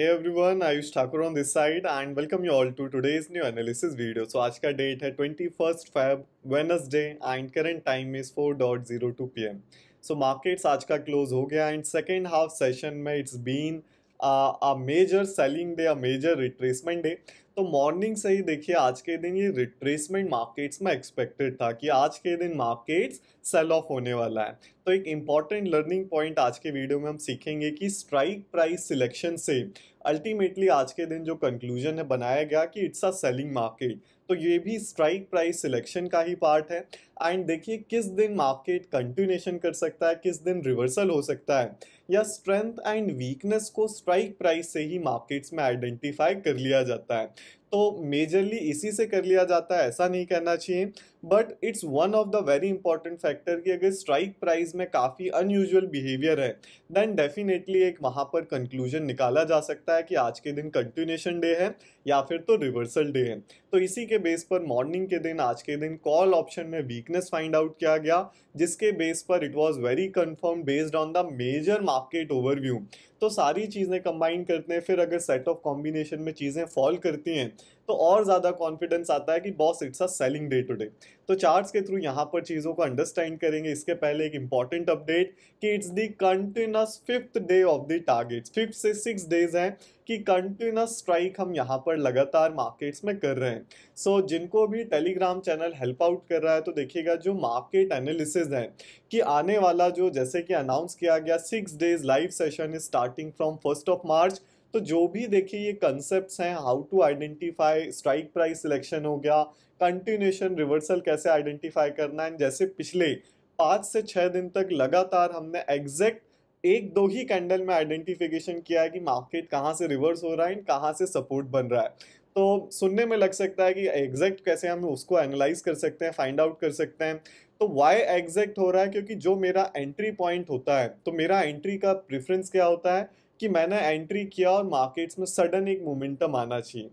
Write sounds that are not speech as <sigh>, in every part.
Hey everyone, Ayush Thakur on this side and welcome you all to today's new analysis video. So आज का date है 21st Feb, Wednesday and current time is 4.02 pm. So markets आज का close हो गया and second half session में it's been a major selling day, a major retracement day. तो morning से ही देखिए आज के दिन ये रिट्रेसमेंट मार्केट्स में एक्सपेक्टेड था कि आज के दिन मार्केट्स सेल ऑफ होने वाला है तो एक इम्पॉर्टेंट लर्निंग पॉइंट आज के वीडियो में हम सीखेंगे कि स्ट्राइक प्राइस सिलेक्शन से अल्टीमेटली आज के दिन जो कंक्लूजन है बनाया गया कि इट्स अ सेलिंग मार्केट तो ये भी स्ट्राइक प्राइस सिलेक्शन का ही पार्ट है एंड देखिए किस दिन मार्केट कंटिन्यूशन कर सकता है किस दिन रिवर्सल हो सकता है या स्ट्रेंथ एंड वीकनेस को स्ट्राइक प्राइस से ही मार्केट्स में आइडेंटिफाई कर लिया जाता है तो मेजरली इसी से कर लिया जाता है ऐसा नहीं कहना चाहिए but it's one of the very important factor कि अगर स्ट्राइक प्राइस में काफ़ी अनयूजअल बिहेवियर है देन डेफिनेटली एक वहाँ पर कंक्लूजन निकाला जा सकता है कि आज के दिन कंटिन्यूशन डे है या फिर तो रिवर्सल डे है तो इसी के बेस पर मॉर्निंग के दिन आज के दिन कॉल ऑप्शन में वीकनेस फाइंड आउट किया गया जिसके बेस पर it was very confirm based on the major market overview तो सारी चीज़ें कंबाइन करते हैं फिर अगर सेट ऑफ कॉम्बिनेशन में चीज़ें फॉल करती हैं तो और ज़्यादा कॉन्फिडेंस आता है कि boss it's a selling day today तो चार्ट्स के थ्रू यहाँ पर चीज़ों को अंडरस्टैंड करेंगे इसके पहले एक इंपॉर्टेंट अपडेट कि it's the continuous fifth day of the targets fifth से सिक्स डेज हैं कि कंटिन्यूस स्ट्राइक हम यहाँ पर लगातार मार्केट्स में कर रहे हैं सो so, जिनको भी टेलीग्राम चैनल हेल्प आउट कर रहा है तो देखिएगा जो मार्केट एनालिसिस हैं कि आने वाला जो जैसे कि अनाउंस किया गया six days live session is starting from first of March तो जो भी देखिए ये कंसेप्ट हैं how to identify strike price selection हो गया कंटिन्यूशन रिवर्सल कैसे आइडेंटिफाई करना है जैसे पिछले पाँच से छः दिन तक लगातार हमने एग्जैक्ट एक दो ही कैंडल में आइडेंटिफिकेशन किया है कि मार्केट कहाँ से रिवर्स हो रहा है कहाँ से सपोर्ट बन रहा है तो सुनने में लग सकता है कि एग्जैक्ट कैसे हम उसको एनालाइज कर सकते हैं फाइंड आउट कर सकते हैं तो वाई एग्जैक्ट हो रहा है क्योंकि जो मेरा एंट्री पॉइंट होता है तो मेरा एंट्री का प्रेफरेंस क्या होता है कि मैंने एंट्री किया और मार्केट्स में सडन एक मोमेंटम आना चाहिए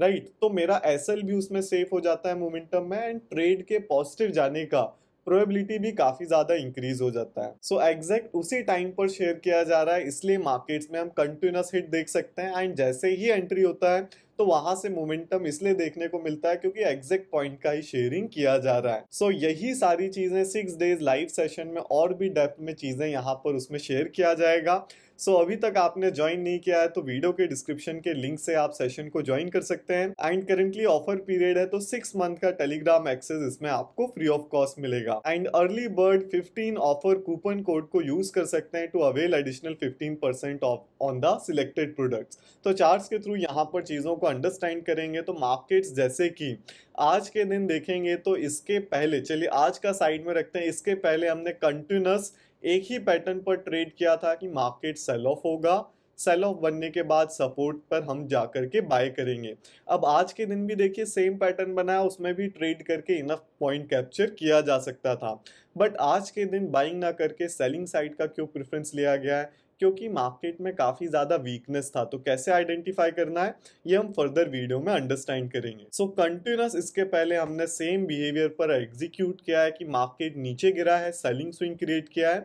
राइट right? तो मेरा एस भी उसमें सेफ हो जाता है मोमेंटम में एंड ट्रेड के पॉजिटिव जाने का प्रोबेबिलिटी भी काफ़ी ज़्यादा इंक्रीज हो जाता है सो so, एग्जैक्ट उसी टाइम पर शेयर किया जा रहा है इसलिए मार्केट्स में हम कंटिन्यूस हिट देख सकते हैं एंड जैसे ही एंट्री होता है तो वहां से मोमेंटम इसलिए देखने को मिलता है क्योंकि एग्जैक्ट पॉइंट का ही शेयरिंग किया जा रहा है सो so, यही सारी चीज़ें सिक्स डेज लाइव सेशन में और भी डेप्थ में चीज़ें यहाँ पर उसमें शेयर किया जाएगा सो so, अभी तक आपने ज्वाइन नहीं किया है तो वीडियो के डिस्क्रिप्शन के लिंक से आप सेशन को ज्वाइन कर सकते हैं एंड करेंटली ऑफर पीरियड है तो सिक्स मंथ का टेलीग्राम एक्सेस इसमें आपको फ्री ऑफ कॉस्ट मिलेगा and early bird fifteen offer coupon code को यूज कर सकते हैं to avail additional fifteen percent off on the selected products तो चार्ट के थ्रू यहाँ पर चीज़ों को अंडरस्टैंड करेंगे तो मार्केट जैसे कि आज के दिन देखेंगे तो इसके पहले चलिए आज का साइड में रखते हैं इसके पहले हमने कंटिन्यूस एक ही पैटर्न पर ट्रेड किया था कि मार्केट सेल ऑफ होगा सेल ऑफ बनने के बाद सपोर्ट पर हम जा कर के बाय करेंगे अब आज के दिन भी देखिए सेम पैटर्न बनाया उसमें भी ट्रेड करके इनफ पॉइंट कैप्चर किया जा सकता था बट आज के दिन बाइंग ना करके सेलिंग साइड का क्यों प्रेफरेंस लिया गया है क्योंकि मार्केट में काफ़ी ज़्यादा वीकनेस था तो कैसे आइडेंटिफाई करना है ये हम फर्दर वीडियो में अंडरस्टैंड करेंगे सो so, कंटिन्यूस इसके पहले हमने सेम बिहेवियर पर एग्जीक्यूट किया है कि मार्केट नीचे गिरा है सेलिंग स्विंग क्रिएट किया है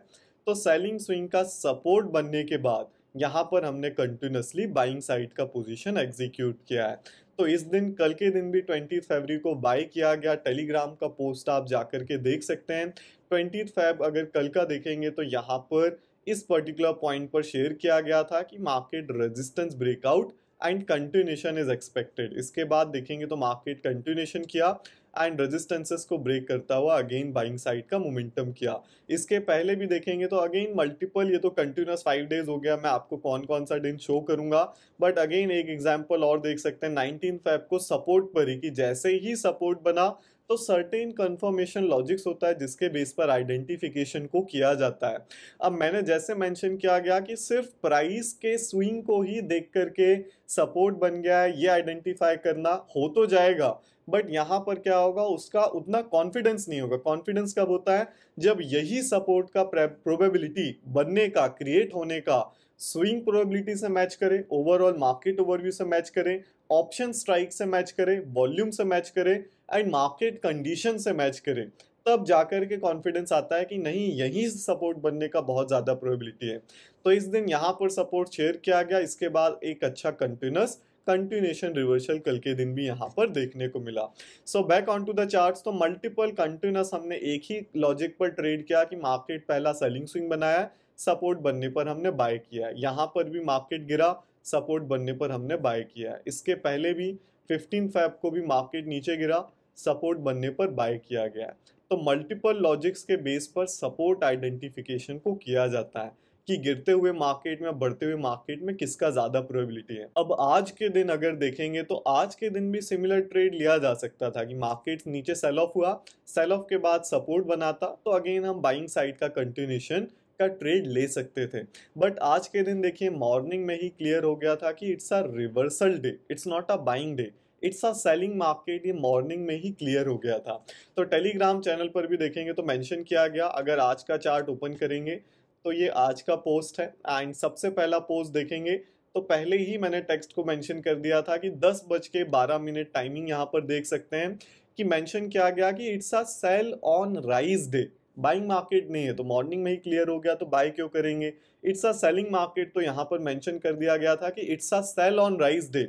तो सेलिंग स्विंग का सपोर्ट बनने के बाद यहाँ पर हमने कंटिन्यूसली बाइंग साइड का पोजिशन एग्जीक्यूट किया है तो इस दिन कल के दिन भी ट्वेंटी फरवरी को बाई किया गया टेलीग्राम का पोस्ट आप जाकर के देख सकते हैं ट्वेंटी फैब अगर कल का देखेंगे तो यहाँ पर इस पर्टिकुलर पॉइंट पर शेयर किया गया था कि market resistance breakout and continuation is expected इसके बाद देखेंगे तो मार्केट कंटिन्यूशन किया एंड रेजिस्टेंसेस को ब्रेक करता हुआ अगेन बाइंग साइड का मोमेंटम किया इसके पहले भी देखेंगे तो अगेन मल्टीपल ये तो कंटिन्यूस फाइव डेज हो गया मैं आपको कौन कौन सा दिन शो करूंगा बट अगेन एक एग्जाम्पल और देख सकते हैं नाइनटीन फेब को सपोर्ट पर ही कि जैसे ही सपोर्ट बना तो सर्टेन कन्फर्मेशन लॉजिक्स होता है जिसके बेस पर आइडेंटिफिकेशन को किया जाता है अब मैंने जैसे मेंशन किया गया कि सिर्फ प्राइस के स्विंग को ही देख करके सपोर्ट बन गया है ये आइडेंटिफाई करना हो तो जाएगा बट यहाँ पर क्या होगा उसका उतना कॉन्फिडेंस नहीं होगा कॉन्फिडेंस कब होता है जब यही सपोर्ट का प्रोबेबिलिटी बनने का क्रिएट होने का स्विंग प्रोबेबिलिटी से मैच करें ओवरऑल मार्केट ओवरव्यू से मैच करें ऑप्शन स्ट्राइक से मैच करें वॉल्यूम से मैच करें एंड मार्केट कंडीशन से मैच करें तब जाकर के कॉन्फिडेंस आता है कि नहीं यहीं सपोर्ट बनने का बहुत ज़्यादा प्रोबेबिलिटी है तो इस दिन यहाँ पर सपोर्ट शेयर किया गया इसके बाद एक अच्छा कंटिन्यूस कंटिन्यूएशन रिवर्सल कल के दिन भी यहाँ पर देखने को मिला so back on to the charts तो मल्टीपल कंटिन्यूस हमने एक ही लॉजिक पर ट्रेड किया कि मार्केट पहला सेलिंग स्विंग बनाया सपोर्ट बनने पर हमने बाय किया यहाँ पर भी मार्केट गिरा सपोर्ट बनने पर हमने बाय किया है इसके पहले भी 15 फैब को भी मार्केट नीचे गिरा सपोर्ट बनने पर बाय किया गया है तो मल्टीपल लॉजिक्स के बेस पर सपोर्ट आइडेंटिफिकेशन को किया जाता है कि गिरते हुए मार्केट में बढ़ते हुए मार्केट में किसका ज़्यादा प्रोबेबिलिटी है अब आज के दिन अगर देखेंगे तो आज के दिन भी सिमिलर ट्रेड लिया जा सकता था कि मार्केट नीचे सेल ऑफ हुआ सेल ऑफ के बाद सपोर्ट बनाता तो अगेन हम बाइंग साइड का कंटिन्यूशन का ट्रेड ले सकते थे बट आज के दिन देखिए मॉर्निंग में ही क्लियर हो गया था कि it's a reversal day it's not a buying day it's a selling market ये मॉर्निंग में ही क्लियर हो गया था तो टेलीग्राम चैनल पर भी देखेंगे तो मैंशन किया गया अगर आज का चार्ट ओपन करेंगे तो ये आज का पोस्ट है एंड सबसे पहला पोस्ट देखेंगे तो पहले ही मैंने टेक्स्ट को मेंशन कर दिया था कि दस बज के बारह मिनट टाइमिंग यहाँ पर देख सकते हैं कि मेंशन किया गया कि it's a sell on rise day buying market नहीं है तो मॉर्निंग में ही क्लियर हो गया तो बाय क्यों करेंगे इट्स अ सेलिंग मार्केट तो यहाँ पर मेंशन कर दिया गया था कि it's a sell on rise day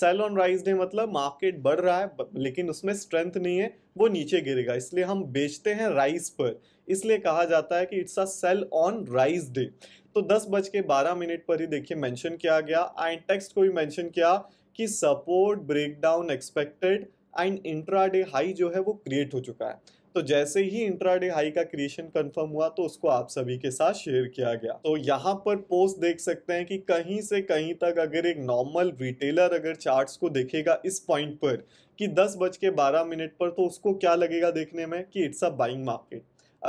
sell on rise day मतलब मार्केट बढ़ रहा है लेकिन उसमें स्ट्रेंथ नहीं है वो नीचे गिरेगा इसलिए हम बेचते हैं राइस पर इसलिए कहा जाता है कि it's a sell on rise day तो दस बज के बारह मिनट पर ही देखिए मेंशन किया गया एंड टेक्स्ट को भी मेंशन किया कि support breakdown expected and intraday high जो है वो क्रिएट हो चुका है तो जैसे ही इंट्राडे हाई का क्रिएशन कंफर्म हुआ तो उसको आप सभी के साथ शेयर किया गया तो यहाँ पर पोस्ट देख सकते हैं कि कहीं से कहीं तक अगर एक नॉर्मल रिटेलर अगर चार्ट्स को देखेगा इस पॉइंट पर कि दस बज के बारह मिनट पर तो उसको क्या लगेगा देखने में कि इट्स अ बाइंग मार्केट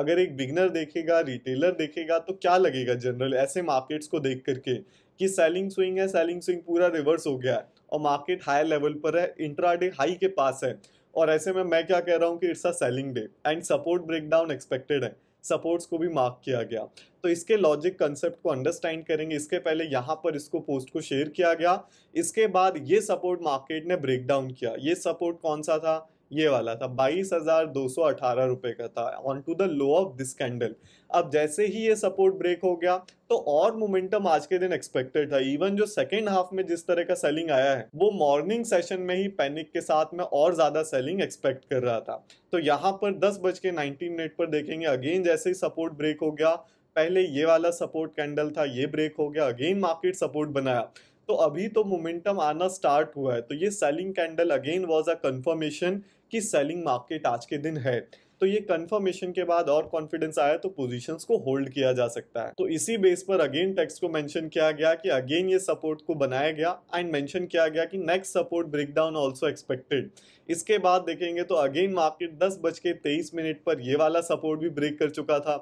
अगर एक बिगनर देखेगा रिटेलर देखेगा तो क्या लगेगा जनरल ऐसे मार्केट्स को देख करके कि सेलिंग स्विंग है सेलिंग स्विंग पूरा रिवर्स हो गया है और मार्केट हाई लेवल पर है इंट्राडे हाई के पास है और ऐसे में मैं क्या कह रहा हूँ कि it's a selling day and support breakdown expected है सपोर्ट्स को भी मार्क किया गया तो इसके लॉजिक कंसेप्ट को अंडरस्टैंड करेंगे इसके पहले यहाँ पर इसको पोस्ट को शेयर किया गया इसके बाद ये सपोर्ट मार्केट ने ब्रेक डाउन किया ये सपोर्ट कौन सा था ये वाला था बाईस हज़ार दो सौ अठारह रुपए का था on to the low of this candle अब जैसे ही ये सपोर्ट ब्रेक हो गया तो और मोमेंटम आज के दिन एक्सपेक्टेड था इवन जो सेकेंड हाफ में जिस तरह का सेलिंग आया है वो मॉर्निंग सेशन में ही पैनिक के साथ में और ज़्यादा सेलिंग एक्सपेक्ट कर रहा था तो यहाँ पर दस बज के नाइनटीन मिनट पर देखेंगे अगेन जैसे ही सपोर्ट ब्रेक हो गया पहले ये वाला सपोर्ट कैंडल था ये ब्रेक हो गया अगेन मार्केट सपोर्ट बनाया तो अभी तो मोमेंटम आना स्टार्ट हुआ है तो ये selling candle again was a confirmation कि सेलिंग मार्केट आज के दिन है तो ये कंफर्मेशन के बाद और कॉन्फिडेंस आया तो पोजीशंस को होल्ड किया जा सकता है तो इसी बेस पर अगेन टेक्स्ट को मेंशन किया गया कि अगेन ये सपोर्ट को बनाया गया एंड मेंशन किया गया कि next support breakdown also expected इसके बाद देखेंगे तो अगेन मार्केट दस बज के तेईस मिनट पर ये वाला सपोर्ट भी ब्रेक कर चुका था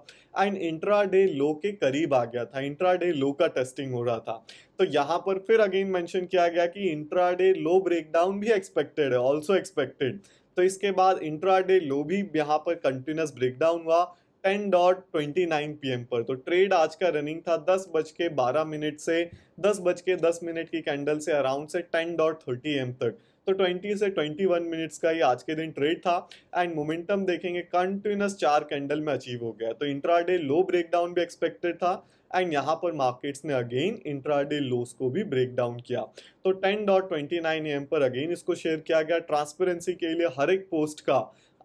एंड इंट्रा डे लो के करीब आ गया था इंट्रा डे लो का टेस्टिंग हो रहा था तो यहाँ पर फिर अगेन मेंशन किया गया कि इंट्रा डे लो ब्रेकडाउन भी एक्सपेक्टेड है ऑल्सो एक्सपेक्टेड तो इसके बाद इंट्राडे लो भी यहाँ पर कंटिन्यूस ब्रेकडाउन हुआ ten dot twenty nine P पर तो ट्रेड आज का रनिंग था दस बज के बारह मिनट से दस बज के दस मिनट की कैंडल से अराउंड से टेन डॉट थर्टी एम तक तो 20 से 21 मिनट्स का ये आज के दिन ट्रेड था एंड मोमेंटम देखेंगे कंटिन्यूस चार कैंडल में अचीव हो गया तो इंट्राडे लो ब्रेकडाउन भी एक्सपेक्टेड था एंड यहाँ पर मार्केट्स ने अगेन इंट्राडे लोस को भी ब्रेक डाउन किया तो ten dot twenty nine M पर अगेन इसको शेयर किया गया ट्रांसपेरेंसी के लिए हर एक पोस्ट का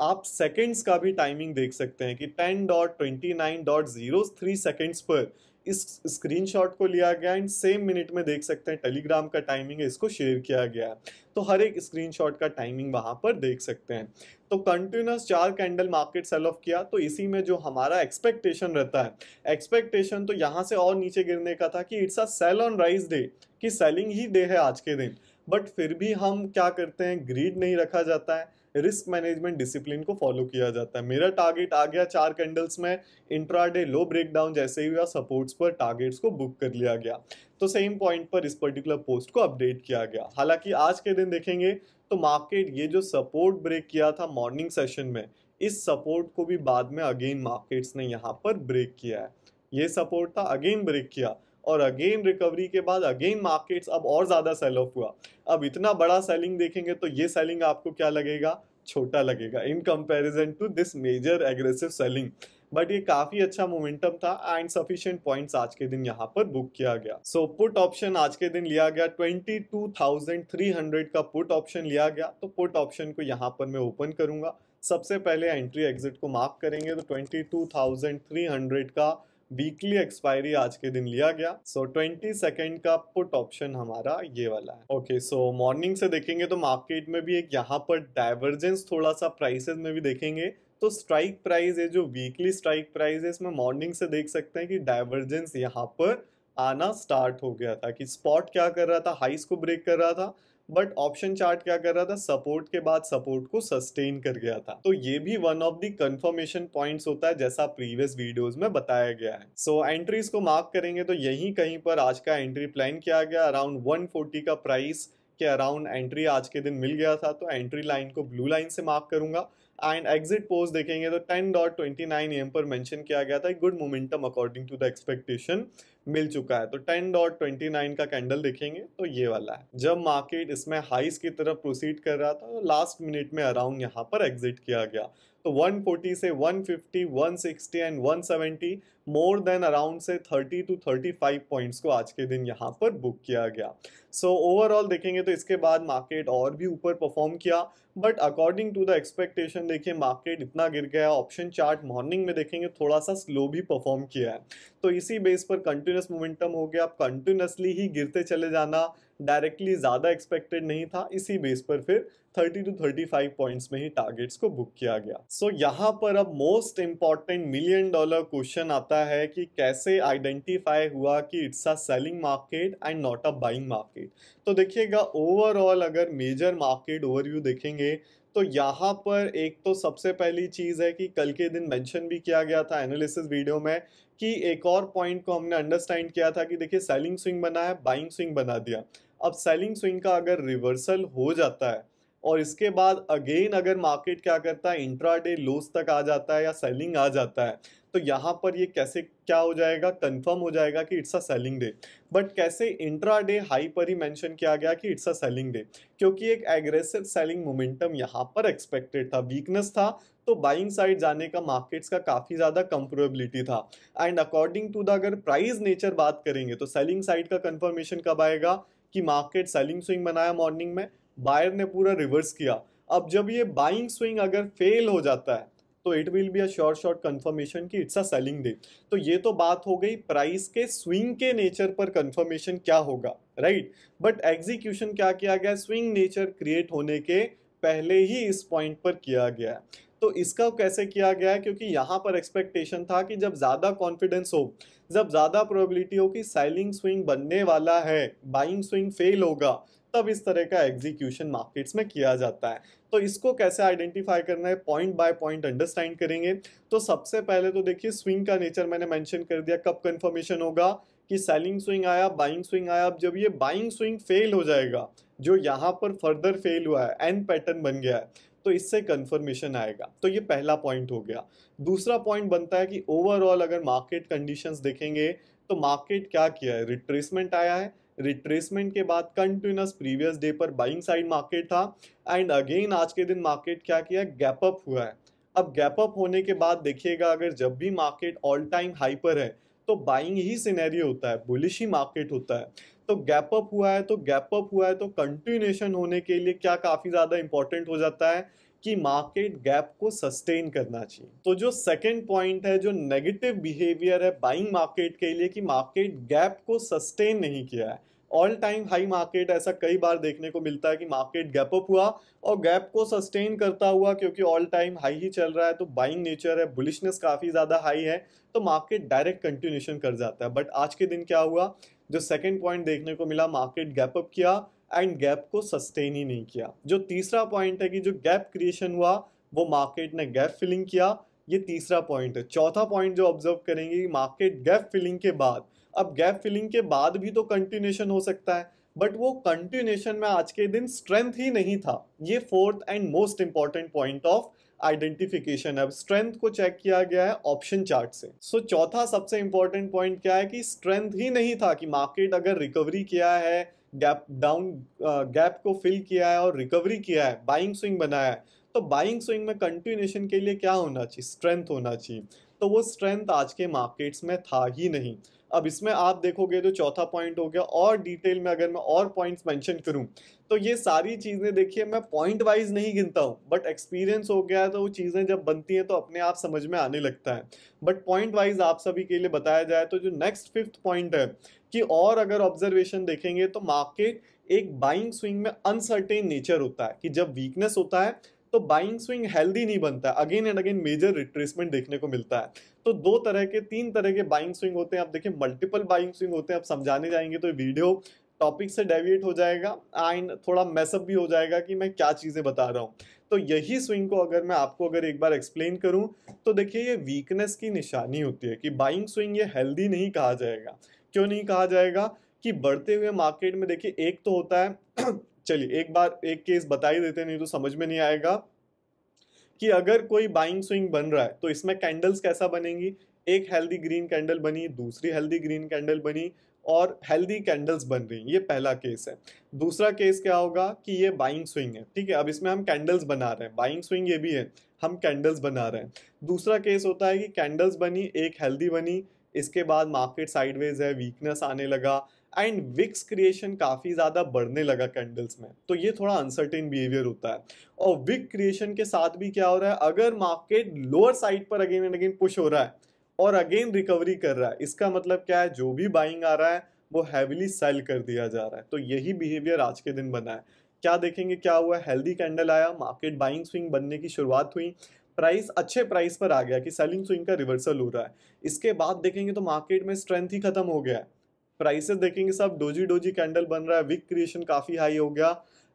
आप सेकेंड्स का भी टाइमिंग देख सकते हैं कि ten dot twenty nine dot zero three seconds पर इस स्क्रीनशॉट को लिया गया एंड सेम मिनट में देख सकते हैं टेलीग्राम का टाइमिंग है इसको शेयर किया गया तो हर एक स्क्रीनशॉट का टाइमिंग वहाँ पर देख सकते हैं तो कंटिन्यूस चार कैंडल मार्केट सेल ऑफ किया तो इसी में जो हमारा एक्सपेक्टेशन रहता है एक्सपेक्टेशन तो यहाँ से और नीचे गिरने का था कि it's a sell on rise day कि सेलिंग ही डे है आज के दिन बट फिर भी हम क्या करते हैं ग्रीड नहीं रखा जाता है रिस्क मैनेजमेंट डिसिप्लिन को फॉलो किया जाता है मेरा टारगेट आ गया चार कैंडल्स में इंट्राडे लो ब्रेकडाउन जैसे ही हुआ सपोर्ट्स पर टारगेट्स को बुक कर लिया गया तो सेम पॉइंट पर इस पर्टिकुलर पोस्ट को अपडेट किया गया हालांकि आज के दिन देखेंगे तो मार्केट ये जो सपोर्ट ब्रेक किया था मॉर्निंग सेशन में इस सपोर्ट को भी बाद में अगेन मार्केट्स ने यहाँ पर ब्रेक किया है ये सपोर्ट था अगेन ब्रेक किया और अगेन रिकवरी के बाद अगेन मार्केट्स अब और ज़्यादा सेल ऑफ हुआ अब इतना बड़ा सेलिंग देखेंगे तो ये सेलिंग आपको क्या लगेगा छोटा लगेगा in comparison to this major aggressive selling but ये काफी अच्छा मोमेंटम था एंड सफिशियंट पॉइंट्स आज के दिन यहाँ पर बुक किया गया सो पुट ऑप्शन आज के दिन लिया गया 22,300 का पुट ऑप्शन लिया गया तो पुट ऑप्शन को यहाँ पर मैं ओपन करूंगा सबसे पहले एंट्री एग्जिट को मार्क करेंगे तो 22,300 का वीकली एक्सपायरी आज के दिन लिया गया सो ट्वेंटी सेकेंड का पुट ऑप्शन हमारा ये वाला है ओके सो मॉर्निंग से देखेंगे तो मार्केट में भी एक यहाँ पर डाइवर्जेंस थोड़ा सा प्राइसेस में भी देखेंगे तो स्ट्राइक प्राइस है जो वीकली स्ट्राइक प्राइस है इसमें मॉर्निंग से देख सकते हैं कि डाइवर्जेंस यहाँ पर आना स्टार्ट हो गया था कि स्पॉट क्या कर रहा था हाइस को ब्रेक कर रहा था बट ऑप्शन चार्ट क्या कर रहा था सपोर्ट के बाद सपोर्ट को सस्टेन कर गया था तो ये भी one of the confirmation points होता है जैसा प्रीवियस वीडियोस में बताया गया है सो so, एंट्रीज को मार्क करेंगे तो यही कहीं पर आज का एंट्री प्लान किया गया अराउंड 140 का प्राइस के अराउंड एंट्री आज के दिन मिल गया था तो एंट्री लाइन को ब्लू लाइन से मार्क करूंगा एंड एग्जिट पोस्ट देखेंगे तो ten dot twenty nine M पर मेंशन किया गया था good momentum according to the expectation मिल चुका है तो टेन डॉट ट्वेंटी नाइन का कैंडल देखेंगे तो ये वाला है जब मार्केट इसमें हाइस की तरफ प्रोसीड कर रहा था तो लास्ट मिनट में अराउंड यहाँ पर एग्जिट किया गया तो 140 से 150, 160 एंड 170 मोर देन अराउंड से 30 टू 35 पॉइंट्स को आज के दिन यहाँ पर बुक किया गया सो so, ओवरऑल देखेंगे तो इसके बाद मार्केट और भी ऊपर परफॉर्म किया but according to the expectation देखिए मार्केट इतना गिर गया ऑप्शन चार्ट मॉर्निंग में देखेंगे थोड़ा सा स्लो भी परफॉर्म किया है तो इसी बेस पर कंटिन्यूस मोमेंटम हो गया आप कंटिन्यूसली ही गिरते चले जाना डायरेक्टली ज़्यादा एक्सपेक्टेड नहीं था इसी बेस पर फिर 30 टू 35 पॉइंट्स में ही टारगेट्स को बुक किया गया सो so, यहाँ पर अब most important million dollar question आता है कि कैसे आइडेंटिफाई हुआ कि it's a selling market and not a buying market तो देखिएगा ओवरऑल अगर मेजर मार्केट ओवरव्यू देखेंगे तो यहाँ पर एक तो सबसे पहली चीज़ है कि कल के दिन मेंशन भी किया गया था एनालिसिस वीडियो में कि एक और पॉइंट को हमने अंडरस्टैंड किया था कि देखिए सेलिंग स्विंग बना है बाइंग स्विंग बना दिया अब सेलिंग स्विंग का अगर रिवर्सल हो जाता है और इसके बाद अगेन अगर मार्केट क्या करता है इंट्राडे लोस तक आ जाता है या सेलिंग आ जाता है तो यहाँ पर ये कैसे क्या हो जाएगा कंफर्म हो जाएगा कि it's a selling day but कैसे इंट्राडे हाई पर ही मेंशन किया गया कि इट्स अ सेलिंग डे क्योंकि एक एग्रेसिव सेलिंग मोमेंटम यहाँ पर एक्सपेक्टेड था वीकनेस था तो बाइंग साइड जाने का मार्केट्स का काफ़ी ज़्यादा कंप्रोबिलिटी था एंड अकॉर्डिंग टू द अगर प्राइस नेचर बात करेंगे तो सेलिंग साइड का कंफर्मेशन कब आएगा कि मार्केट सेलिंग स्विंग बनाया मॉर्निंग में बायर ने पूरा रिवर्स किया अब जब ये बाइंग स्विंग अगर फेल हो जाता है तो it will be a short short confirmation कि इट्स अ सेलिंग डे तो ये तो बात हो गई प्राइस के स्विंग के नेचर पर कन्फर्मेशन क्या होगा राइट बट एग्जीक्यूशन क्या किया गया स्विंग नेचर क्रिएट होने के पहले ही इस पॉइंट पर किया गया है तो इसका कैसे किया गया है क्योंकि यहाँ पर एक्सपेक्टेशन था कि जब ज़्यादा कॉन्फिडेंस हो जब ज़्यादा प्रोबेबिलिटी हो कि सेलिंग स्विंग बनने वाला है बाइंग स्विंग फेल होगा तब इस तरह का एग्जीक्यूशन मार्केट्स में किया जाता है तो इसको कैसे आइडेंटिफाई करना है पॉइंट बाय पॉइंट अंडरस्टैंड करेंगे तो सबसे पहले तो देखिए स्विंग का नेचर मैंने मैंशन कर दिया कब कन्फर्मेशन होगा कि सेलिंग स्विंग आया बाइंग स्विंग आया अब जब ये बाइंग स्विंग फेल हो जाएगा जो यहाँ पर फर्दर फेल हुआ है एंड पैटर्न बन गया है तो इससे कंफर्मेशन आएगा तो ये पहला पॉइंट हो गया दूसरा पॉइंट बनता है कि ओवरऑल अगर मार्केट कंडीशंस देखेंगे तो मार्केट क्या किया है रिट्रेसमेंट आया है रिट्रेसमेंट के बाद कंटिन्यूस प्रीवियस डे पर बाइंग साइड मार्केट था एंड अगेन आज के दिन मार्केट क्या किया गैप अप हुआ है अब गैप अप होने के बाद देखिएगा अगर जब भी मार्केट ऑल टाइम हाई पर है तो बाइंग ही सिनेरियो होता है बुलिश ही मार्केट होता है तो गैप अप हुआ है तो गैप अप हुआ है तो कंटिन्यूशन होने के लिए क्या काफ़ी ज़्यादा इंपॉर्टेंट हो जाता है कि मार्केट गैप को सस्टेन करना चाहिए तो जो सेकंड पॉइंट है जो नेगेटिव बिहेवियर है बाइंग मार्केट के लिए कि मार्केट गैप को सस्टेन नहीं किया है ऑल टाइम हाई मार्केट ऐसा कई बार देखने को मिलता है कि मार्केट गैप अप हुआ और गैप को सस्टेन करता हुआ क्योंकि ऑल टाइम हाई ही चल रहा है तो बाइंग नेचर है बुलिशनेस काफ़ी ज़्यादा हाई है तो मार्केट डायरेक्ट कंटिन्यूशन कर जाता है बट आज के दिन क्या हुआ जो सेकेंड पॉइंट देखने को मिला मार्केट गैप अप किया एंड गैप को सस्टेन ही नहीं किया जो तीसरा पॉइंट है कि जो गैप क्रिएशन हुआ वो मार्केट ने गैप फिलिंग किया ये तीसरा पॉइंट है चौथा पॉइंट जो ऑब्जर्व करेंगे मार्केट गैप फिलिंग के बाद अब गैप फिलिंग के बाद भी तो कंटिन्यूशन हो सकता है बट वो कंटिन्यूशन में आज के दिन स्ट्रेंथ ही नहीं था ये fourth and most important point of identification है स्ट्रेंथ को चेक किया गया है ऑप्शन चार्ट से सो so, चौथा सबसे इंपॉर्टेंट पॉइंट क्या है कि स्ट्रेंथ ही नहीं था कि मार्केट अगर रिकवरी किया है गैप डाउन गैप को फिल किया है और रिकवरी किया है बाइंग स्विंग बनाया है तो बाइंग स्विंग में कंटिन्यूशन के लिए क्या होना चाहिए स्ट्रेंथ होना चाहिए तो वो स्ट्रेंथ आज के मार्केट्स में था ही नहीं अब इसमें आप देखोगे तो चौथा पॉइंट हो गया और डिटेल में अगर मैं और पॉइंट्स मेंशन करूं तो ये सारी चीज़ें देखिए मैं पॉइंट वाइज नहीं गिनता हूँ बट एक्सपीरियंस हो गया है तो वो चीज़ें जब बनती हैं तो अपने आप समझ में आने लगता है बट पॉइंट वाइज आप सभी के लिए बताया जाए तो जो नेक्स्ट फिफ्थ पॉइंट है कि और अगर ऑब्जर्वेशन देखेंगे तो मार्केट एक बाइंग स्विंग में अनसर्टेन नेचर होता है कि जब वीकनेस होता है तो बाइंग स्विंग हेल्दी नहीं बनता again and again major retracement देखने को मिलता है तो दो तरह के तीन तरह के बाइंग स्विंग होते हैं आप देखिए मल्टीपल बाइंग स्विंग होते हैं आप समझाने जाएंगे तो वीडियो टॉपिक से डेविएट हो जाएगा एंड थोड़ा मैसअप भी हो जाएगा कि मैं क्या चीज़ें बता रहा हूँ तो यही स्विंग को अगर मैं आपको अगर एक बार एक्सप्लेन करूँ तो देखिए ये वीकनेस की निशानी होती है कि बाइंग स्विंग ये हेल्दी नहीं कहा जाएगा क्यों नहीं कहा जाएगा कि बढ़ते हुए मार्केट में देखिए एक तो होता है <clears throat> चलिए एक बार एक केस बता ही देते नहीं तो समझ में नहीं आएगा कि अगर कोई बाइंग स्विंग बन रहा है तो इसमें कैंडल्स कैसा बनेंगी एक हेल्दी ग्रीन कैंडल बनी दूसरी हेल्दी ग्रीन कैंडल बनी और हेल्दी कैंडल्स बन रही ये पहला केस है दूसरा केस क्या होगा कि ये बाइंग स्विंग है ठीक है अब इसमें हम कैंडल्स बना रहे हैं बाइंग स्विंग ये भी है हम कैंडल्स बना रहे हैं दूसरा केस होता है कि कैंडल्स बनी एक हेल्दी बनी इसके बाद मार्केट साइडवेज है वीकनेस आने लगा एंड विक्स क्रिएशन काफ़ी ज़्यादा बढ़ने लगा कैंडल्स में तो ये थोड़ा अनसर्टेन बिहेवियर होता है और विक क्रिएशन के साथ भी क्या हो रहा है अगर मार्केट लोअर साइड पर अगेन एंड अगेन पुश हो रहा है और अगेन रिकवरी कर रहा है इसका मतलब क्या है जो भी बाइंग आ रहा है वो हैविली सेल कर दिया जा रहा है तो यही बिहेवियर आज के दिन बना है क्या देखेंगे क्या हुआ हेल्दी कैंडल आया मार्केट बाइंग स्विंग बनने की शुरुआत हुई प्राइस अच्छे प्राइस पर आ गया कि सेलिंग स्विंग का रिवर्सल हो रहा है इसके बाद देखेंगे तो मार्केट में स्ट्रेंथ ही खत्म हो गया है प्राइसेस देखेंगे सब डोजी डोजी कैंडल बन रहा है विक क्रिएशन काफ़ी हाई हो गया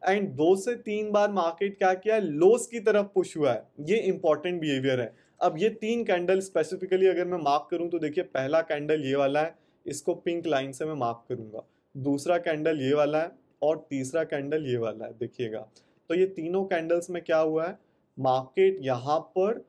एंड दो से तीन बार मार्केट क्या किया है लोस की तरफ पुश हुआ है ये इंपॉर्टेंट बिहेवियर है अब ये तीन कैंडल स्पेसिफिकली अगर मैं मार्क करूँ तो देखिए पहला कैंडल ये वाला है इसको पिंक लाइन से मैं मार्क करूंगा दूसरा कैंडल ये वाला है और तीसरा कैंडल ये वाला है देखिएगा तो ये तीनों कैंडल्स में क्या हुआ है मार्केट यहाँ पर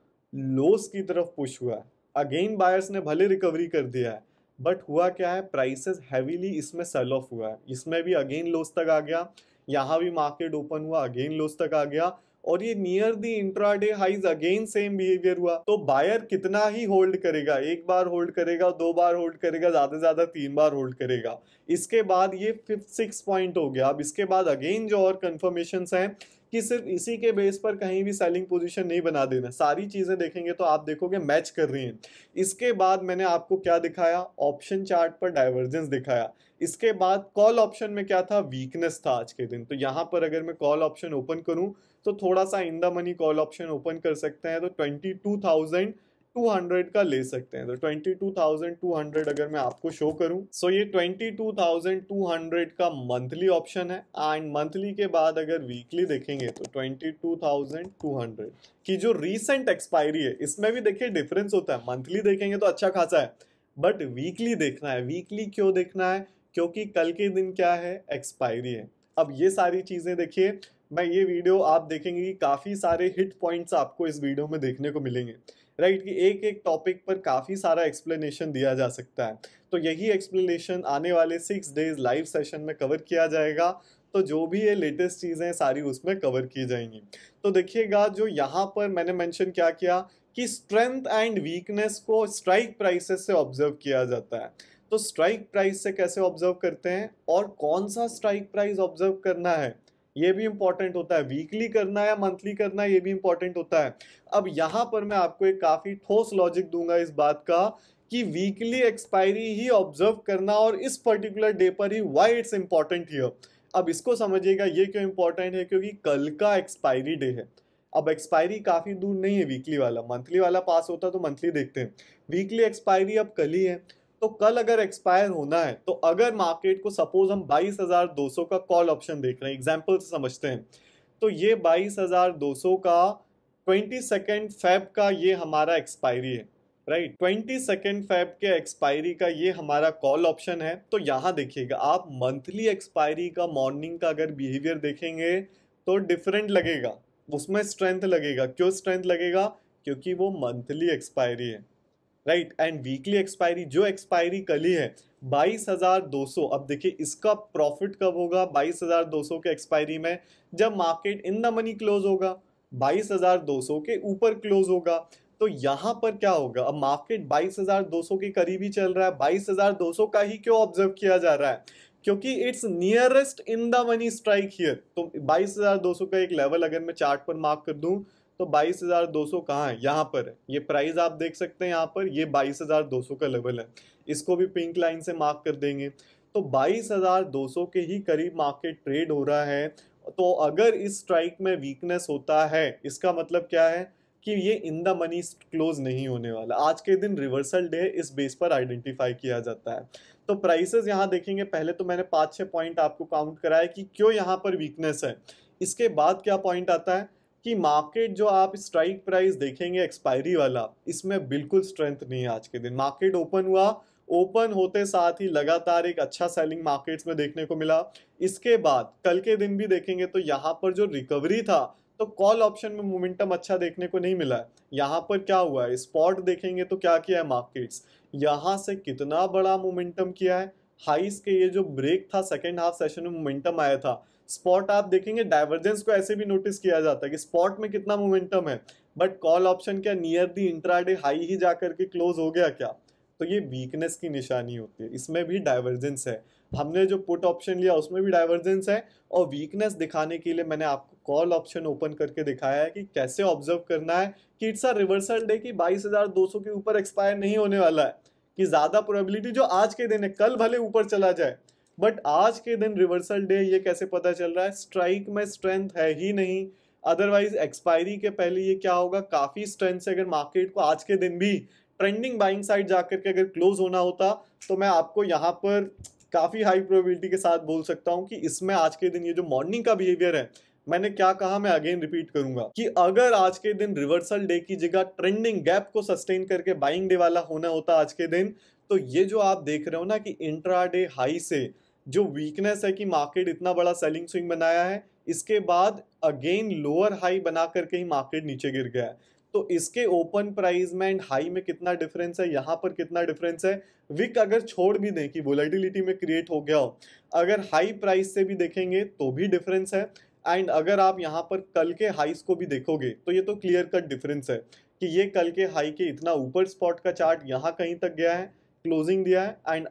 लोस की तरफ पुश हुआ है अगेन बायर्स ने भले रिकवरी कर दिया है बट हुआ क्या है प्राइसेस हैवीली इसमें सेल ऑफ हुआ है इसमें भी अगेन लोस तक आ गया यहाँ भी मार्केट ओपन हुआ अगेन लोस तक आ गया और ये near the intraday highs again same behaviour हुआ तो बायर कितना ही होल्ड करेगा एक बार होल्ड करेगा दो बार होल्ड करेगा ज़्यादा से ज़्यादा तीन बार होल्ड करेगा इसके बाद ये फिफ्थ सिक्स पॉइंट हो गया अब इसके बाद अगेन जो और कन्फर्मेशन हैं कि सिर्फ इसी के बेस पर कहीं भी सेलिंग पोजीशन नहीं बना देना सारी चीज़ें देखेंगे तो आप देखोगे मैच कर रही हैं इसके बाद मैंने आपको क्या दिखाया ऑप्शन चार्ट पर डाइवर्जेंस दिखाया इसके बाद कॉल ऑप्शन में क्या था वीकनेस था आज के दिन तो यहाँ पर अगर मैं कॉल ऑप्शन ओपन करूँ तो थोड़ा सा in the money call option open कर सकते हैं तो ट्वेंटी टू थाउजेंड 200 का ले सकते हैं तो 22,200 अगर मैं आपको शो करूं सो so ये 22,200 का मंथली ऑप्शन है एंड मंथली के बाद अगर वीकली देखेंगे तो 22,200 की जो रीसेंट एक्सपायरी है इसमें भी देखिए डिफरेंस होता है मंथली देखेंगे तो अच्छा खासा है बट वीकली देखना है वीकली क्यों देखना है क्योंकि कल के दिन क्या है एक्सपायरी है अब ये सारी चीज़ें देखिए मैं ये वीडियो आप देखेंगे कि काफ़ी सारे हिट पॉइंट्स आपको इस वीडियो में देखने को मिलेंगे राइट right, कि एक एक टॉपिक पर काफ़ी सारा एक्सप्लेनेशन दिया जा सकता है तो यही एक्सप्लेनेशन आने वाले सिक्स डेज लाइव सेशन में कवर किया जाएगा तो जो भी ये लेटेस्ट चीज़ें सारी उसमें कवर की जाएंगी तो देखिएगा जो यहाँ पर मैंने मेंशन क्या किया कि स्ट्रेंथ एंड वीकनेस को स्ट्राइक प्राइसेस से ऑब्जर्व किया जाता है तो स्ट्राइक प्राइस से कैसे ऑब्जर्व करते हैं और कौन सा स्ट्राइक प्राइस ऑब्जर्व करना है ये भी इंपॉर्टेंट होता है वीकली करना या मंथली करना ये भी इंपॉर्टेंट होता है अब यहां पर मैं आपको एक काफ़ी ठोस लॉजिक दूंगा इस बात का कि वीकली एक्सपायरी ही ऑब्जर्व करना और इस पर्टिकुलर डे पर ही वाई इट्स इंपॉर्टेंट हियर अब इसको समझिएगा ये क्यों इंपॉर्टेंट है क्योंकि कल का एक्सपायरी डे है अब एक्सपायरी काफ़ी दूर नहीं है वीकली वाला मंथली वाला पास होता तो मंथली देखते हैं वीकली एक्सपायरी अब कल ही है तो कल अगर एक्सपायर होना है तो अगर मार्केट को सपोज हम 22,200 का कॉल ऑप्शन देख रहे हैं एग्जाम्पल से समझते हैं तो ये 22,200 का ट्वेंटी सेकेंड फैब का ये हमारा एक्सपायरी है राइट ट्वेंटी सेकेंड फैब के एक्सपायरी का ये हमारा कॉल ऑप्शन है तो यहाँ देखिएगा आप मंथली एक्सपायरी का मॉर्निंग का अगर बिहेवियर देखेंगे तो डिफरेंट लगेगा उसमें स्ट्रेंथ लगेगा क्यों स्ट्रेंथ लगेगा क्योंकि वो मंथली एक्सपायरी है राइट एंड वीकली एक्सपायरी जो एक्सपायरी कल ही है बाईस हज़ार दो सौ अब देखिए इसका प्रॉफिट कब होगा बाईस हज़ार दो सौ के एक्सपायरी में जब market in the money close होगा बाईस हज़ार दो सौ के ऊपर क्लोज होगा तो यहाँ पर क्या होगा अब मार्केट बाईस हज़ार दो सौ के करीब ही चल रहा है बाईस हज़ार दो सौ का ही क्यों ऑब्जर्व किया जा रहा है क्योंकि it's nearest in the money strike here तो बाईस हज़ार दो सौ का एक लेवल अगर मैं चार्ट पर मार्क कर दूं तो 22,200 कहाँ है यहाँ पर है ये प्राइस आप देख सकते हैं यहाँ पर ये 22,200 का लेवल है इसको भी पिंक लाइन से मार्क कर देंगे तो 22,200 के ही करीब मार्केट ट्रेड हो रहा है तो अगर इस स्ट्राइक में वीकनेस होता है इसका मतलब क्या है कि ये इन द मनी क्लोज नहीं होने वाला आज के दिन रिवर्सल डे इस बेस पर आइडेंटिफाई किया जाता है तो प्राइसेस यहाँ देखेंगे पहले तो मैंने पाँच छः पॉइंट आपको काउंट कराया कि क्यों यहाँ पर वीकनेस है इसके बाद क्या पॉइंट आता है कि मार्केट जो आप स्ट्राइक प्राइस देखेंगे एक्सपायरी वाला इसमें बिल्कुल स्ट्रेंथ नहीं है आज के दिन मार्केट ओपन हुआ ओपन होते साथ ही लगातार एक अच्छा सेलिंग मार्केट्स में देखने को मिला इसके बाद कल के दिन भी देखेंगे तो यहाँ पर जो रिकवरी था तो कॉल ऑप्शन में मोमेंटम अच्छा देखने को नहीं मिला है यहाँ पर क्या हुआ है स्पॉट देखेंगे तो क्या किया है मार्केट्स यहाँ से कितना बड़ा मोमेंटम किया है हाइस के ये जो ब्रेक था सेकेंड हाफ सेशन में मोमेंटम आया था स्पॉट आप देखेंगे डाइवर्जेंस को ऐसे भी नोटिस किया जाता है कि स्पॉट में कितना मोमेंटम है बट कॉल ऑप्शन क्या नियर दी इंट्राडे हाई ही जा करके क्लोज हो गया क्या तो ये वीकनेस की निशानी होती है इसमें भी डाइवर्जेंस है हमने जो पुट ऑप्शन लिया उसमें भी डाइवर्जेंस है और वीकनेस दिखाने के लिए मैंने आपको कॉल ऑप्शन ओपन करके दिखाया है कि कैसे ऑब्जर्व करना है कि इट्स अ रिवर्सल डे कि 22,200 के ऊपर एक्सपायर नहीं होने वाला है कि ज़्यादा प्रोबेबिलिटी जो आज के दिन है कल भले ऊपर चला जाए बट आज के दिन रिवर्सल डे ये कैसे पता चल रहा है स्ट्राइक में स्ट्रेंथ है ही नहीं अदरवाइज एक्सपायरी के पहले ये क्या होगा काफ़ी स्ट्रेंथ से अगर मार्केट को आज के दिन भी ट्रेंडिंग बाइंग साइड जाकर के अगर क्लोज होना होता तो मैं आपको यहाँ पर काफ़ी हाई प्रोबेबिलिटी के साथ बोल सकता हूँ कि इसमें आज के दिन ये जो मॉर्निंग का बिहेवियर है मैंने क्या कहा मैं अगेन रिपीट करूंगा कि अगर आज के दिन रिवर्सल डे की जगह ट्रेंडिंग गैप को सस्टेन करके बाइंग डे वाला होना होता आज के दिन तो ये जो आप देख रहे हो ना कि इंट्रा डे हाई से जो वीकनेस है कि मार्केट इतना बड़ा सेलिंग स्विंग बनाया है इसके बाद अगेन लोअर हाई बना करके ही मार्केट नीचे गिर गया है तो इसके ओपन प्राइस में एंड हाई में कितना डिफरेंस है यहाँ पर कितना डिफरेंस है विक अगर छोड़ भी दें कि वोलेटिलिटी में क्रिएट हो गया हो अगर हाई प्राइस से भी देखेंगे तो भी डिफरेंस है एंड अगर आप यहाँ पर कल के हाइस को भी देखोगे तो ये तो क्लियर कट डिफरेंस है कि ये कल के हाई के इतना ऊपर स्पॉट का चार्ट यहाँ कहीं तक गया है क्लोजिंग दिया है एंड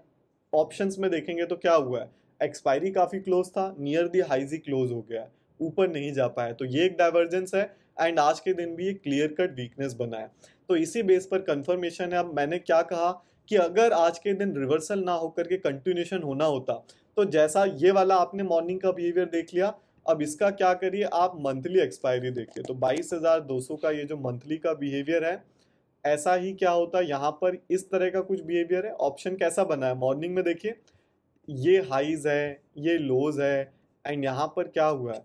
ऑप्शंस में देखेंगे तो क्या हुआ है एक्सपायरी काफ़ी क्लोज था नियर दी हाइजी क्लोज हो गया है ऊपर नहीं जा पाया तो ये एक डाइवर्जेंस है एंड आज के दिन भी ये क्लियर कट वीकनेस बना है तो इसी बेस पर कंफर्मेशन है अब मैंने क्या कहा कि अगर आज के दिन रिवर्सल ना होकर के कंटिन्यूशन होना होता तो जैसा ये वाला आपने मॉर्निंग का बिहेवियर देख लिया अब इसका क्या करिए आप मंथली एक्सपायरी देखिए तो 22,200 का ये जो मंथली का बिहेवियर है ऐसा ही क्या होता है यहाँ पर इस तरह का कुछ बिहेवियर है ऑप्शन कैसा बना है मॉर्निंग में देखिए ये हाइज है ये लोज है एंड यहाँ पर क्या हुआ है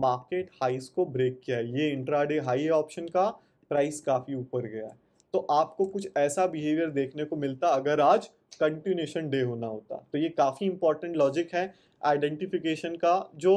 मार्केट हाइज को ब्रेक किया है ये इंट्राडे हाई है ऑप्शन का प्राइस काफ़ी ऊपर गया है तो आपको कुछ ऐसा बिहेवियर देखने को मिलता अगर आज कंटिन्यूशन डे होना होता तो ये काफ़ी इंपॉर्टेंट लॉजिक है आइडेंटिफिकेशन का जो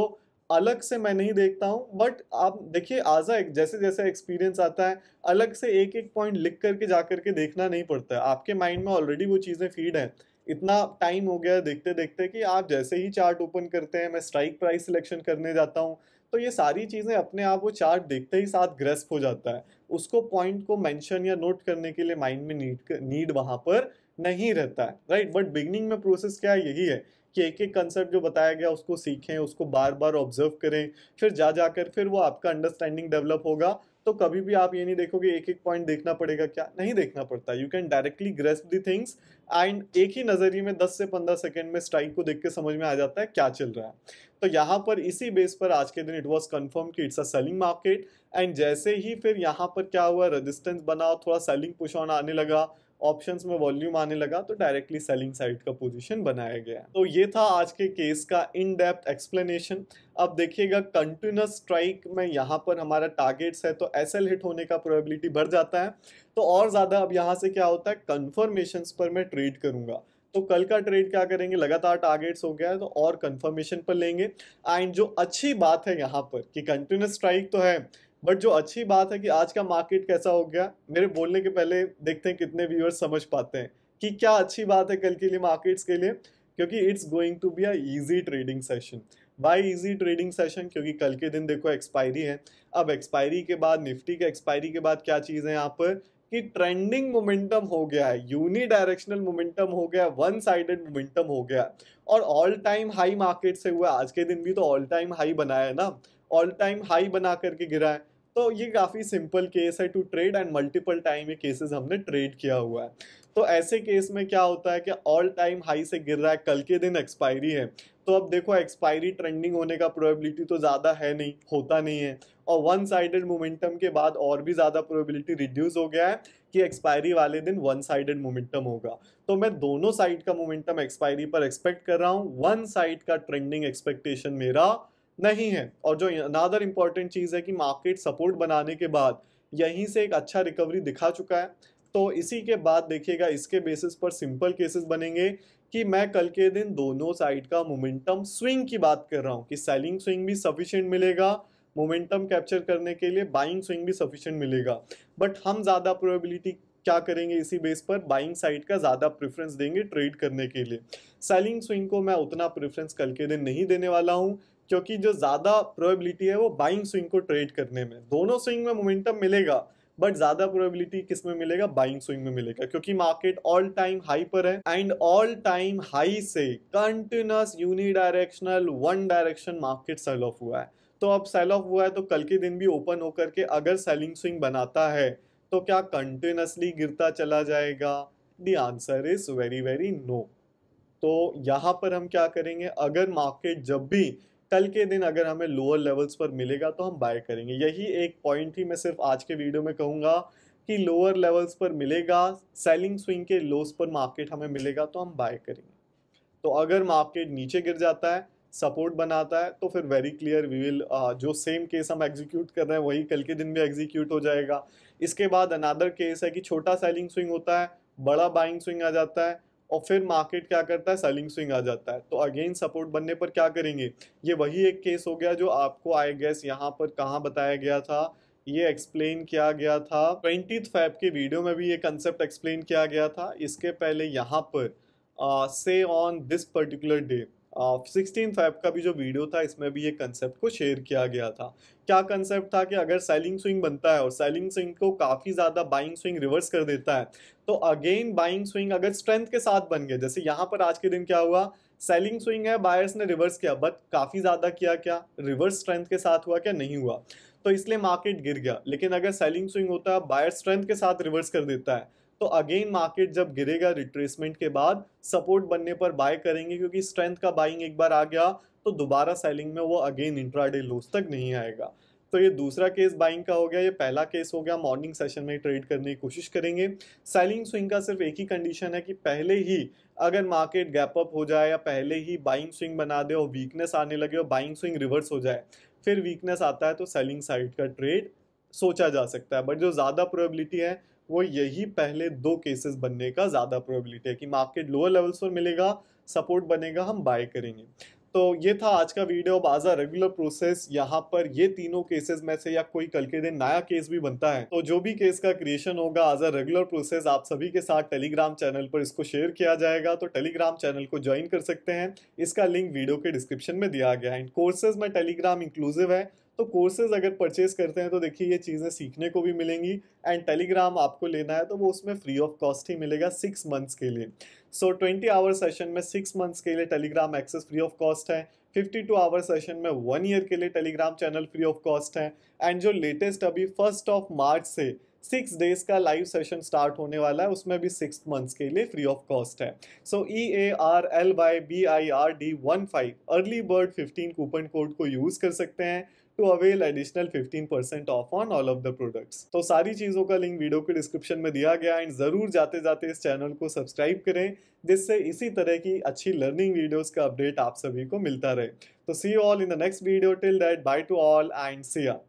अलग से मैं नहीं देखता हूँ बट आप देखिए आजा एक जैसे जैसे एक्सपीरियंस आता है अलग से एक एक पॉइंट लिख करके जा करके देखना नहीं पड़ता है आपके माइंड में ऑलरेडी वो चीज़ें फीड हैं इतना टाइम हो गया देखते देखते कि आप जैसे ही चार्ट ओपन करते हैं मैं स्ट्राइक प्राइस सिलेक्शन करने जाता हूँ तो ये सारी चीज़ें अपने आप वो चार्ट देखते ही साथ ग्रेस्प हो जाता है उसको पॉइंट को मेंशन या नोट करने के लिए माइंड में नीड नीड वहाँ पर नहीं रहता है राइट बट बिगनिंग में प्रोसेस क्या है यही है कि एक एक कंसेप्ट जो बताया गया उसको सीखें उसको बार बार ऑब्जर्व करें फिर जा जाकर फिर वो आपका अंडरस्टैंडिंग डेवलप होगा तो कभी भी आप ये नहीं देखोगे एक एक पॉइंट देखना पड़ेगा क्या नहीं देखना पड़ता you can directly grasp the things and एक ही नज़रिए में 10 से 15 सेकेंड में स्ट्राइक को देख के समझ में आ जाता है क्या चल रहा है तो यहाँ पर इसी बेस पर आज के दिन इट वॉज कन्फर्म कि it's a selling market and जैसे ही फिर यहाँ पर क्या हुआ रजिस्टेंस बना थोड़ा सेलिंग पुश ऑन आने लगा ऑप्शन में वॉल्यूम आने लगा तो डायरेक्टली सेलिंग साइड का पोजिशन बनाया गया तो ये था आज के केस का इन डेप्थ एक्सप्लेनेशन अब देखिएगा कंटिन्यूस स्ट्राइक में यहाँ पर हमारा टारगेट्स है तो एस हिट होने का प्रोबेबिलिटी बढ़ जाता है तो और ज़्यादा अब यहाँ से क्या होता है कन्फर्मेशन पर मैं ट्रेड करूँगा तो कल का ट्रेड क्या करेंगे लगातार टारगेट्स हो गया है तो और कंफर्मेशन पर लेंगे एंड जो अच्छी बात है यहाँ पर कि कंटिन्यूस स्ट्राइक तो है बट जो अच्छी बात है कि आज का मार्केट कैसा हो गया मेरे बोलने के पहले देखते हैं कितने व्यूअर्स समझ पाते हैं कि क्या अच्छी बात है कल के लिए मार्केट्स के लिए क्योंकि it's going to be a easy trading session why easy trading session क्योंकि कल के दिन देखो एक्सपायरी है अब एक्सपायरी के बाद निफ्टी के एक्सपायरी के बाद क्या चीज़ है यहाँ पर कि ट्रेंडिंग मोमेंटम हो गया है यूनि डायरेक्शनल मोमेंटम हो गया वन साइडेड मोमेंटम हो गया और ऑल टाइम हाई मार्केट से हुआ आज के दिन भी तो ऑल टाइम हाई बनाया है ना ऑल टाइम हाई बना करके गिरा है तो ये काफ़ी सिंपल केस है to trade and multiple time ये केसेस हमने ट्रेड किया हुआ है तो ऐसे केस में क्या होता है कि ऑल टाइम हाई से गिर रहा है कल के दिन एक्सपायरी है तो अब देखो एक्सपायरी ट्रेंडिंग होने का प्रोबेबिलिटी तो ज़्यादा है नहीं होता नहीं है और वन साइडेड मोमेंटम के बाद और भी ज़्यादा प्रोबेबिलिटी रिड्यूस हो गया है कि एक्सपायरी वाले दिन वन साइडेड मोमेंटम होगा तो मैं दोनों साइड का मोमेंटम एक्सपायरी पर एक्सपेक्ट कर रहा हूँ वन साइड का ट्रेंडिंग एक्सपेक्टेशन मेरा नहीं है और जो अनादर इम्पॉर्टेंट चीज़ है कि मार्केट सपोर्ट बनाने के बाद यहीं से एक अच्छा रिकवरी दिखा चुका है तो इसी के बाद देखिएगा इसके बेसिस पर सिंपल केसेस बनेंगे कि मैं कल के दिन दोनों साइड का मोमेंटम स्विंग की बात कर रहा हूँ कि सेलिंग स्विंग भी सफिशेंट मिलेगा मोमेंटम कैप्चर करने के लिए बाइंग स्विंग भी सफिशेंट मिलेगा बट हम ज़्यादा प्रोबेबिलिटी क्या करेंगे इसी बेस पर बाइंग साइड का ज़्यादा प्रेफरेंस देंगे ट्रेड करने के लिए सेलिंग स्विंग को मैं उतना प्रेफरेंस कल के दिन नहीं देने वाला हूँ क्योंकि जो ज़्यादा प्रोबेबिलिटी है वो बाइंग स्विंग को ट्रेड करने में दोनों स्विंग में मोमेंटम मिलेगा बट ज़्यादा प्रोबेबिलिटी किस में मिलेगा बाइंग स्विंग में मिलेगा क्योंकि मार्केट ऑल टाइम हाई पर है एंड ऑल टाइम हाई से continuous unidirectional one direction market sell off हुआ है तो अब सेल ऑफ हुआ है तो कल के दिन भी ओपन होकर के अगर सेलिंग स्विंग बनाता है तो क्या कंटिन्यूसली गिरता चला जाएगा the answer is very very no तो यहाँ पर हम क्या करेंगे अगर मार्केट जब भी कल के दिन अगर हमें लोअर लेवल्स पर मिलेगा तो हम बाय करेंगे यही एक पॉइंट ही मैं सिर्फ आज के वीडियो में कहूँगा कि लोअर लेवल्स पर मिलेगा सेलिंग स्विंग के लोस पर मार्केट हमें मिलेगा तो हम बाय करेंगे तो अगर मार्केट नीचे गिर जाता है सपोर्ट बनाता है तो फिर वेरी क्लियर वी विल जो सेम केस हम एग्जीक्यूट कर रहे हैं वही कल के दिन भी एग्जीक्यूट हो जाएगा इसके बाद अनादर केस है कि छोटा सेलिंग स्विंग होता है बड़ा बाइंग स्विंग आ जाता है और फिर मार्केट क्या करता है सेलिंग स्विंग आ जाता है तो अगेन सपोर्ट बनने पर क्या करेंगे ये वही एक केस हो गया जो आपको आई गेस यहाँ पर कहाँ बताया गया था ये एक्सप्लेन किया गया था ट्वेंटी फैब के वीडियो में भी ये कंसेप्ट एक्सप्लेन किया गया था इसके पहले यहाँ पर से on this particular day sixteen five का भी जो वीडियो था इसमें भी ये कंसेप्ट को शेयर किया गया था क्या कंसेप्ट था कि अगर सेलिंग स्विंग बनता है और सेलिंग स्विंग को काफ़ी ज़्यादा बाइंग स्विंग रिवर्स कर देता है तो अगेन बाइंग स्विंग अगर स्ट्रेंथ के साथ बन गए जैसे यहाँ पर आज के दिन क्या हुआ सेलिंग स्विंग है बायर्स ने रिवर्स किया बट काफ़ी ज़्यादा किया क्या रिवर्स स्ट्रेंथ के साथ हुआ क्या नहीं हुआ तो इसलिए मार्केट गिर गया लेकिन अगर सेलिंग स्विंग होता है बायर स्ट्रेंथ के साथ रिवर्स कर देता है तो अगेन मार्केट जब गिरेगा रिट्रेसमेंट के बाद सपोर्ट बनने पर बाय करेंगे क्योंकि स्ट्रेंथ का बाइंग एक बार आ गया तो दोबारा सेलिंग में वो अगेन इंट्राडे लूज तक नहीं आएगा तो ये दूसरा केस बाइंग का हो गया ये पहला केस हो गया मॉर्निंग सेशन में ट्रेड करने की कोशिश करेंगे सेलिंग स्विंग का सिर्फ एक ही कंडीशन है कि पहले ही अगर मार्केट गैप अप हो जाए या पहले ही बाइंग स्विंग बना दे और वीकनेस आने लगे और बाइंग स्विंग रिवर्स हो जाए फिर वीकनेस आता है तो सेलिंग साइड का ट्रेड सोचा जा सकता है बट जो ज़्यादा प्रोबेबिलिटी है वो यही पहले दो केसेस बनने का ज़्यादा प्रोबेबिलिटी है कि मार्केट लोअर लेवल्स पर मिलेगा सपोर्ट बनेगा हम बाय करेंगे तो ये था आज का वीडियो अब आज रेगुलर प्रोसेस यहाँ पर ये तीनों केसेस में से या कोई कल के दिन नया केस भी बनता है तो जो भी केस का क्रिएशन होगा आज रेगुलर प्रोसेस आप सभी के साथ टेलीग्राम चैनल पर इसको शेयर किया जाएगा तो टेलीग्राम चैनल को ज्वाइन कर सकते हैं इसका लिंक वीडियो के डिस्क्रिप्शन में दिया गया है इन कोर्सेज में टेलीग्राम इंक्लूसिव है तो कोर्सेज अगर परचेज करते हैं तो देखिए ये चीज़ें सीखने को भी मिलेंगी एंड टेलीग्राम आपको लेना है तो वो उसमें फ्री ऑफ कॉस्ट ही मिलेगा सिक्स मंथ्स के लिए सो ट्वेंटी आवर सेशन में सिक्स मंथ्स के लिए Telegram access free of cost है फिफ्टी टू आवर सेशन में वन ईयर के लिए Telegram channel free of cost है एंड जो लेटेस्ट अभी फर्स्ट ऑफ मार्च से सिक्स डेज का लाइव सेशन स्टार्ट होने वाला है उसमें भी सिक्स मंथ्स के लिए फ्री ऑफ कॉस्ट है so E A R L Y B I R D one five early bird fifteen coupon code को यूज़ कर सकते हैं to avail additional percent off on all of the products तो सारी चीज़ों का link video के डिस्क्रिप्शन में दिया गया एंड ज़रूर जाते जाते इस चैनल को सब्सक्राइब करें जिससे इसी तरह की अच्छी लर्निंग वीडियोस का अपडेट आप सभी को मिलता रहे तो see all in the next video till that bye to all and Siya